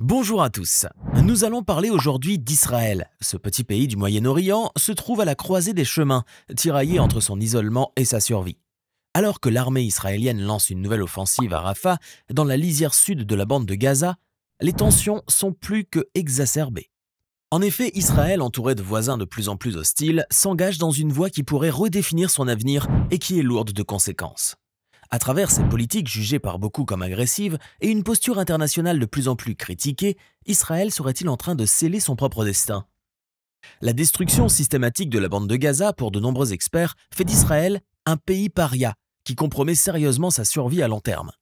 Bonjour à tous. Nous allons parler aujourd'hui d'Israël. Ce petit pays du Moyen-Orient se trouve à la croisée des chemins, tiraillé entre son isolement et sa survie. Alors que l'armée israélienne lance une nouvelle offensive à Rafah, dans la lisière sud de la bande de Gaza, les tensions sont plus que exacerbées. En effet, Israël, entouré de voisins de plus en plus hostiles, s'engage dans une voie qui pourrait redéfinir son avenir et qui est lourde de conséquences. À travers cette politique jugée par beaucoup comme agressive et une posture internationale de plus en plus critiquée, Israël serait-il en train de sceller son propre destin La destruction systématique de la bande de Gaza, pour de nombreux experts, fait d'Israël un pays paria qui compromet sérieusement sa survie à long terme.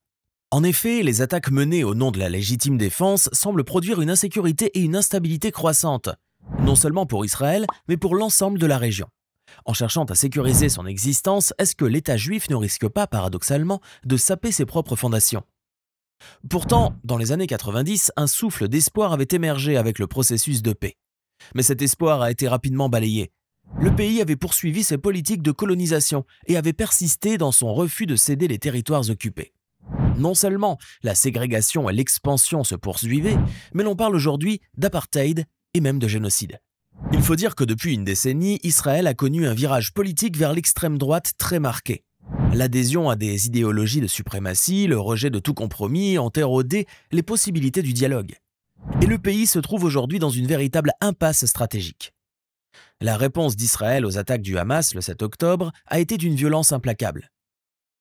En effet, les attaques menées au nom de la légitime défense semblent produire une insécurité et une instabilité croissantes, non seulement pour Israël, mais pour l'ensemble de la région. En cherchant à sécuriser son existence, est-ce que l'État juif ne risque pas, paradoxalement, de saper ses propres fondations Pourtant, dans les années 90, un souffle d'espoir avait émergé avec le processus de paix. Mais cet espoir a été rapidement balayé. Le pays avait poursuivi ses politiques de colonisation et avait persisté dans son refus de céder les territoires occupés. Non seulement la ségrégation et l'expansion se poursuivaient, mais l'on parle aujourd'hui d'apartheid et même de génocide. Il faut dire que depuis une décennie, Israël a connu un virage politique vers l'extrême droite très marqué. L'adhésion à des idéologies de suprématie, le rejet de tout compromis ont érodé les possibilités du dialogue. Et le pays se trouve aujourd'hui dans une véritable impasse stratégique. La réponse d'Israël aux attaques du Hamas le 7 octobre a été d'une violence implacable.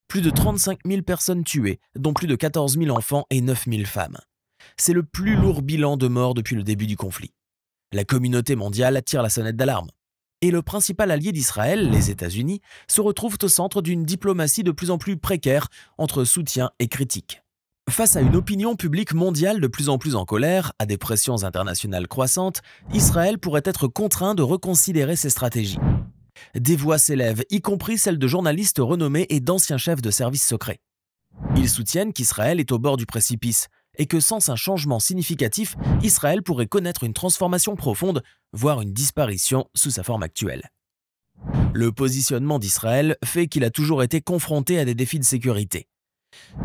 Plus de 35 000 personnes tuées, dont plus de 14 000 enfants et 9 000 femmes. C'est le plus lourd bilan de morts depuis le début du conflit. La communauté mondiale attire la sonnette d'alarme. Et le principal allié d'Israël, les États-Unis, se retrouvent au centre d'une diplomatie de plus en plus précaire entre soutien et critique. Face à une opinion publique mondiale de plus en plus en colère, à des pressions internationales croissantes, Israël pourrait être contraint de reconsidérer ses stratégies. Des voix s'élèvent, y compris celles de journalistes renommés et d'anciens chefs de services secrets. Ils soutiennent qu'Israël est au bord du précipice, et que sans un changement significatif, Israël pourrait connaître une transformation profonde, voire une disparition sous sa forme actuelle. Le positionnement d'Israël fait qu'il a toujours été confronté à des défis de sécurité.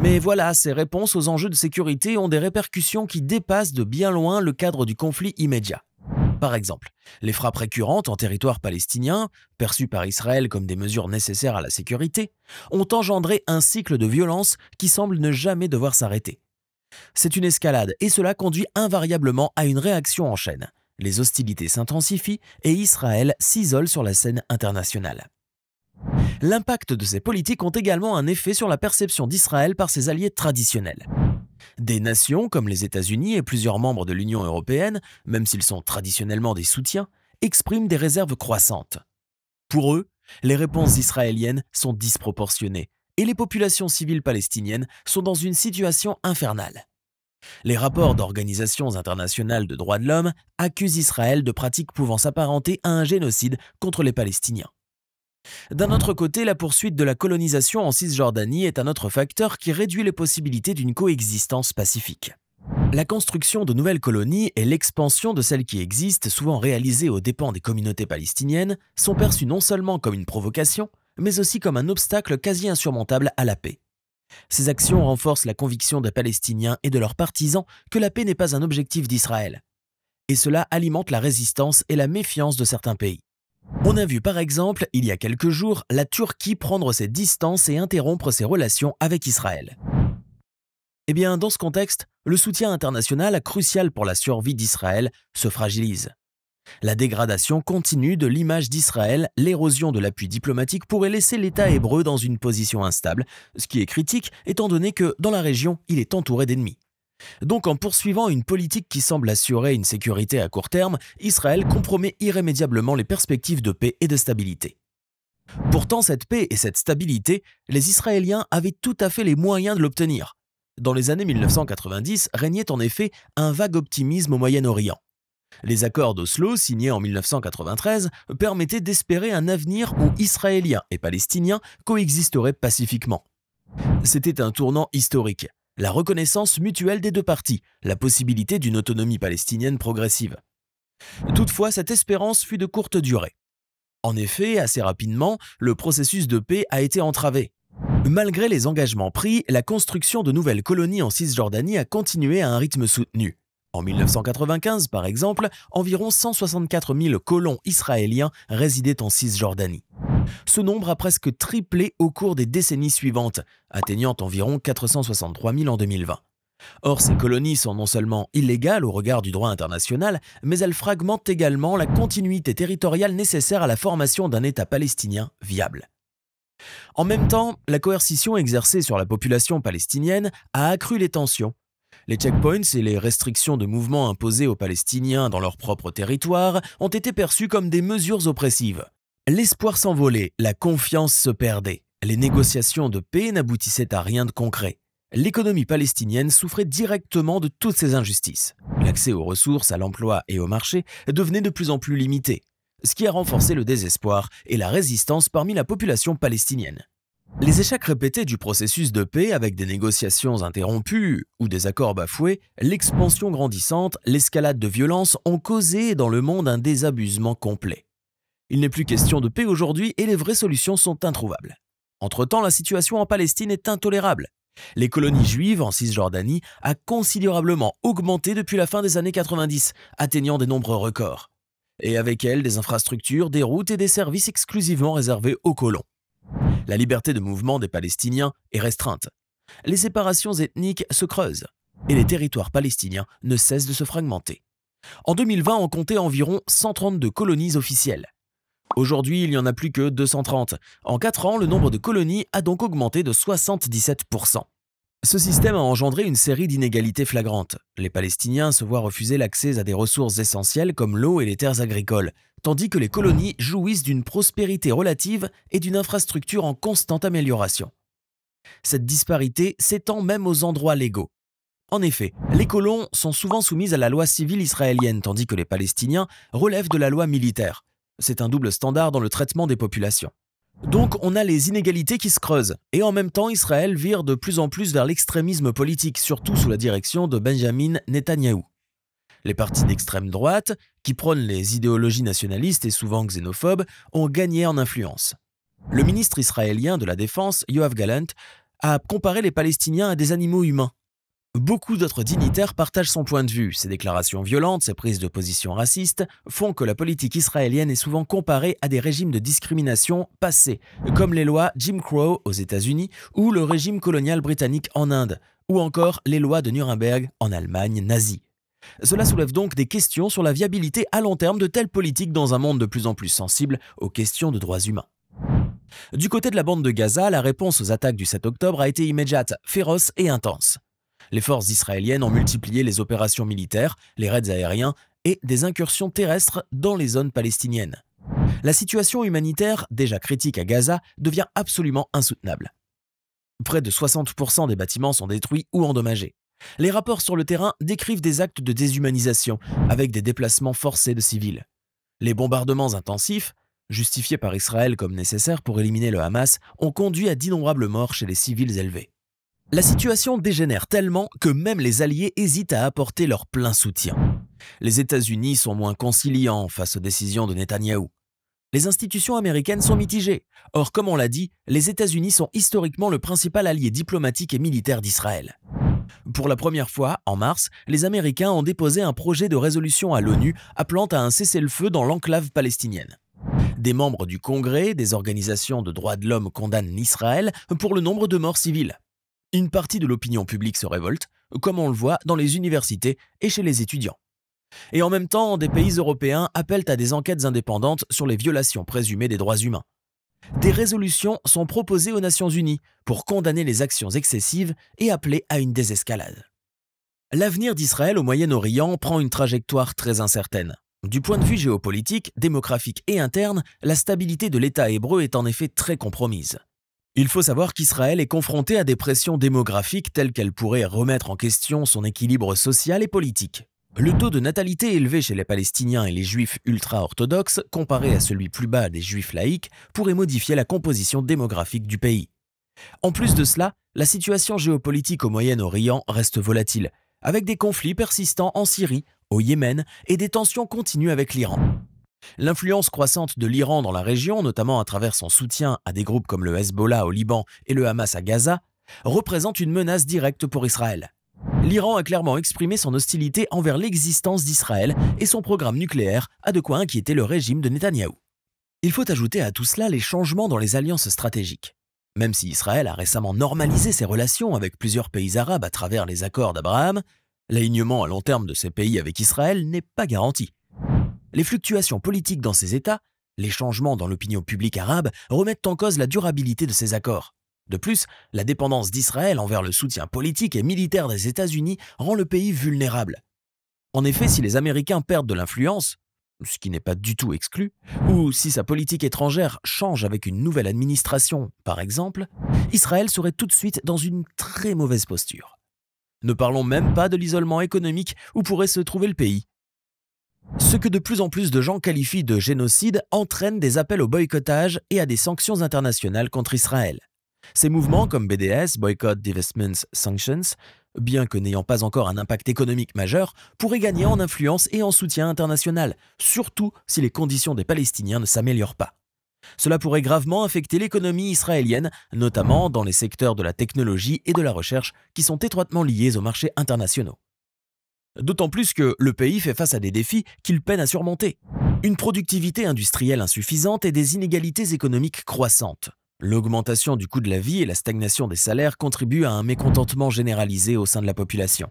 Mais voilà, ces réponses aux enjeux de sécurité ont des répercussions qui dépassent de bien loin le cadre du conflit immédiat. Par exemple, les frappes récurrentes en territoire palestinien, perçues par Israël comme des mesures nécessaires à la sécurité, ont engendré un cycle de violence qui semble ne jamais devoir s'arrêter c'est une escalade et cela conduit invariablement à une réaction en chaîne. Les hostilités s'intensifient et Israël s'isole sur la scène internationale. L'impact de ces politiques ont également un effet sur la perception d'Israël par ses alliés traditionnels. Des nations comme les États-Unis et plusieurs membres de l'Union européenne, même s'ils sont traditionnellement des soutiens, expriment des réserves croissantes. Pour eux, les réponses israéliennes sont disproportionnées et les populations civiles palestiniennes sont dans une situation infernale. Les rapports d'organisations internationales de droits de l'homme accusent Israël de pratiques pouvant s'apparenter à un génocide contre les Palestiniens. D'un autre côté, la poursuite de la colonisation en Cisjordanie est un autre facteur qui réduit les possibilités d'une coexistence pacifique. La construction de nouvelles colonies et l'expansion de celles qui existent, souvent réalisées aux dépens des communautés palestiniennes, sont perçues non seulement comme une provocation, mais aussi comme un obstacle quasi insurmontable à la paix. Ces actions renforcent la conviction des Palestiniens et de leurs partisans que la paix n'est pas un objectif d'Israël. Et cela alimente la résistance et la méfiance de certains pays. On a vu par exemple, il y a quelques jours, la Turquie prendre ses distances et interrompre ses relations avec Israël. Eh bien, dans ce contexte, le soutien international, crucial pour la survie d'Israël, se fragilise. La dégradation continue de l'image d'Israël, l'érosion de l'appui diplomatique pourrait laisser l'État hébreu dans une position instable, ce qui est critique étant donné que dans la région, il est entouré d'ennemis. Donc en poursuivant une politique qui semble assurer une sécurité à court terme, Israël compromet irrémédiablement les perspectives de paix et de stabilité. Pourtant, cette paix et cette stabilité, les Israéliens avaient tout à fait les moyens de l'obtenir. Dans les années 1990 régnait en effet un vague optimisme au Moyen-Orient. Les accords d'Oslo, signés en 1993, permettaient d'espérer un avenir où Israéliens et Palestiniens coexisteraient pacifiquement. C'était un tournant historique, la reconnaissance mutuelle des deux parties, la possibilité d'une autonomie palestinienne progressive. Toutefois, cette espérance fut de courte durée. En effet, assez rapidement, le processus de paix a été entravé. Malgré les engagements pris, la construction de nouvelles colonies en Cisjordanie a continué à un rythme soutenu. En 1995, par exemple, environ 164 000 colons israéliens résidaient en Cisjordanie. Ce nombre a presque triplé au cours des décennies suivantes, atteignant environ 463 000 en 2020. Or, ces colonies sont non seulement illégales au regard du droit international, mais elles fragmentent également la continuité territoriale nécessaire à la formation d'un État palestinien viable. En même temps, la coercition exercée sur la population palestinienne a accru les tensions les checkpoints et les restrictions de mouvement imposées aux Palestiniens dans leur propre territoire ont été perçus comme des mesures oppressives. L'espoir s'envolait, la confiance se perdait. Les négociations de paix n'aboutissaient à rien de concret. L'économie palestinienne souffrait directement de toutes ces injustices. L'accès aux ressources, à l'emploi et au marché devenait de plus en plus limité, ce qui a renforcé le désespoir et la résistance parmi la population palestinienne. Les échecs répétés du processus de paix avec des négociations interrompues ou des accords bafoués, l'expansion grandissante, l'escalade de violence ont causé dans le monde un désabusement complet. Il n'est plus question de paix aujourd'hui et les vraies solutions sont introuvables. Entre-temps, la situation en Palestine est intolérable. Les colonies juives en Cisjordanie a considérablement augmenté depuis la fin des années 90, atteignant des nombres records. Et avec elles, des infrastructures, des routes et des services exclusivement réservés aux colons. La liberté de mouvement des Palestiniens est restreinte. Les séparations ethniques se creusent et les territoires palestiniens ne cessent de se fragmenter. En 2020, on comptait environ 132 colonies officielles. Aujourd'hui, il n'y en a plus que 230. En 4 ans, le nombre de colonies a donc augmenté de 77%. Ce système a engendré une série d'inégalités flagrantes. Les Palestiniens se voient refuser l'accès à des ressources essentielles comme l'eau et les terres agricoles, tandis que les colonies jouissent d'une prospérité relative et d'une infrastructure en constante amélioration. Cette disparité s'étend même aux endroits légaux. En effet, les colons sont souvent soumis à la loi civile israélienne, tandis que les Palestiniens relèvent de la loi militaire. C'est un double standard dans le traitement des populations. Donc on a les inégalités qui se creusent. Et en même temps, Israël vire de plus en plus vers l'extrémisme politique, surtout sous la direction de Benjamin Netanyahou. Les partis d'extrême droite, qui prônent les idéologies nationalistes et souvent xénophobes, ont gagné en influence. Le ministre israélien de la Défense, Yoav Galant, a comparé les Palestiniens à des animaux humains. Beaucoup d'autres dignitaires partagent son point de vue. Ses déclarations violentes, ses prises de position racistes font que la politique israélienne est souvent comparée à des régimes de discrimination passés, comme les lois Jim Crow aux États-Unis ou le régime colonial britannique en Inde, ou encore les lois de Nuremberg en Allemagne nazie. Cela soulève donc des questions sur la viabilité à long terme de telles politiques dans un monde de plus en plus sensible aux questions de droits humains. Du côté de la bande de Gaza, la réponse aux attaques du 7 octobre a été immédiate, féroce et intense les forces israéliennes ont multiplié les opérations militaires, les raids aériens et des incursions terrestres dans les zones palestiniennes. La situation humanitaire, déjà critique à Gaza, devient absolument insoutenable. Près de 60% des bâtiments sont détruits ou endommagés. Les rapports sur le terrain décrivent des actes de déshumanisation, avec des déplacements forcés de civils. Les bombardements intensifs, justifiés par Israël comme nécessaires pour éliminer le Hamas, ont conduit à d'innombrables morts chez les civils élevés. La situation dégénère tellement que même les Alliés hésitent à apporter leur plein soutien. Les États-Unis sont moins conciliants face aux décisions de Netanyahou. Les institutions américaines sont mitigées. Or, comme on l'a dit, les États-Unis sont historiquement le principal allié diplomatique et militaire d'Israël. Pour la première fois, en mars, les Américains ont déposé un projet de résolution à l'ONU appelant à un cessez-le-feu dans l'enclave palestinienne. Des membres du Congrès, des organisations de droits de l'homme condamnent Israël pour le nombre de morts civiles. Une partie de l'opinion publique se révolte, comme on le voit dans les universités et chez les étudiants. Et en même temps, des pays européens appellent à des enquêtes indépendantes sur les violations présumées des droits humains. Des résolutions sont proposées aux Nations Unies pour condamner les actions excessives et appeler à une désescalade. L'avenir d'Israël au Moyen-Orient prend une trajectoire très incertaine. Du point de vue géopolitique, démographique et interne, la stabilité de l'État hébreu est en effet très compromise. Il faut savoir qu'Israël est confronté à des pressions démographiques telles qu'elles pourraient remettre en question son équilibre social et politique. Le taux de natalité élevé chez les Palestiniens et les Juifs ultra-orthodoxes, comparé à celui plus bas des Juifs laïcs, pourrait modifier la composition démographique du pays. En plus de cela, la situation géopolitique au Moyen-Orient reste volatile, avec des conflits persistants en Syrie, au Yémen et des tensions continues avec l'Iran. L'influence croissante de l'Iran dans la région, notamment à travers son soutien à des groupes comme le Hezbollah au Liban et le Hamas à Gaza, représente une menace directe pour Israël. L'Iran a clairement exprimé son hostilité envers l'existence d'Israël et son programme nucléaire a de quoi inquiéter le régime de Netanyahou. Il faut ajouter à tout cela les changements dans les alliances stratégiques. Même si Israël a récemment normalisé ses relations avec plusieurs pays arabes à travers les accords d'Abraham, l'alignement à long terme de ces pays avec Israël n'est pas garanti les fluctuations politiques dans ces États, les changements dans l'opinion publique arabe remettent en cause la durabilité de ces accords. De plus, la dépendance d'Israël envers le soutien politique et militaire des États-Unis rend le pays vulnérable. En effet, si les Américains perdent de l'influence, ce qui n'est pas du tout exclu, ou si sa politique étrangère change avec une nouvelle administration, par exemple, Israël serait tout de suite dans une très mauvaise posture. Ne parlons même pas de l'isolement économique où pourrait se trouver le pays. Ce que de plus en plus de gens qualifient de génocide entraîne des appels au boycottage et à des sanctions internationales contre Israël. Ces mouvements comme BDS, Boycott, divestment, Sanctions, bien que n'ayant pas encore un impact économique majeur, pourraient gagner en influence et en soutien international, surtout si les conditions des Palestiniens ne s'améliorent pas. Cela pourrait gravement affecter l'économie israélienne, notamment dans les secteurs de la technologie et de la recherche qui sont étroitement liés aux marchés internationaux. D'autant plus que le pays fait face à des défis qu'il peine à surmonter. Une productivité industrielle insuffisante et des inégalités économiques croissantes. L'augmentation du coût de la vie et la stagnation des salaires contribuent à un mécontentement généralisé au sein de la population.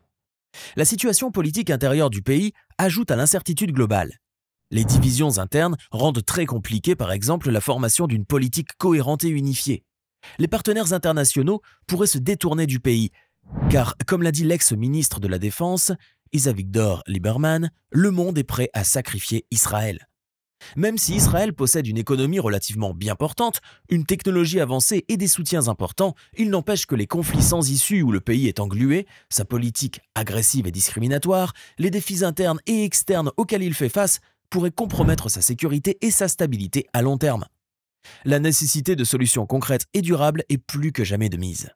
La situation politique intérieure du pays ajoute à l'incertitude globale. Les divisions internes rendent très compliquée par exemple la formation d'une politique cohérente et unifiée. Les partenaires internationaux pourraient se détourner du pays car, comme l'a dit l'ex-ministre de la Défense, Isavigdor Lieberman, le monde est prêt à sacrifier Israël. Même si Israël possède une économie relativement bien portante, une technologie avancée et des soutiens importants, il n'empêche que les conflits sans issue où le pays est englué, sa politique agressive et discriminatoire, les défis internes et externes auxquels il fait face pourraient compromettre sa sécurité et sa stabilité à long terme. La nécessité de solutions concrètes et durables est plus que jamais de mise.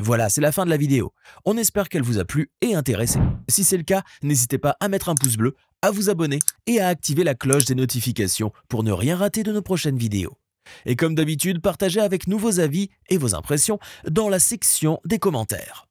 Voilà, c'est la fin de la vidéo. On espère qu'elle vous a plu et intéressé. Si c'est le cas, n'hésitez pas à mettre un pouce bleu, à vous abonner et à activer la cloche des notifications pour ne rien rater de nos prochaines vidéos. Et comme d'habitude, partagez avec nous vos avis et vos impressions dans la section des commentaires.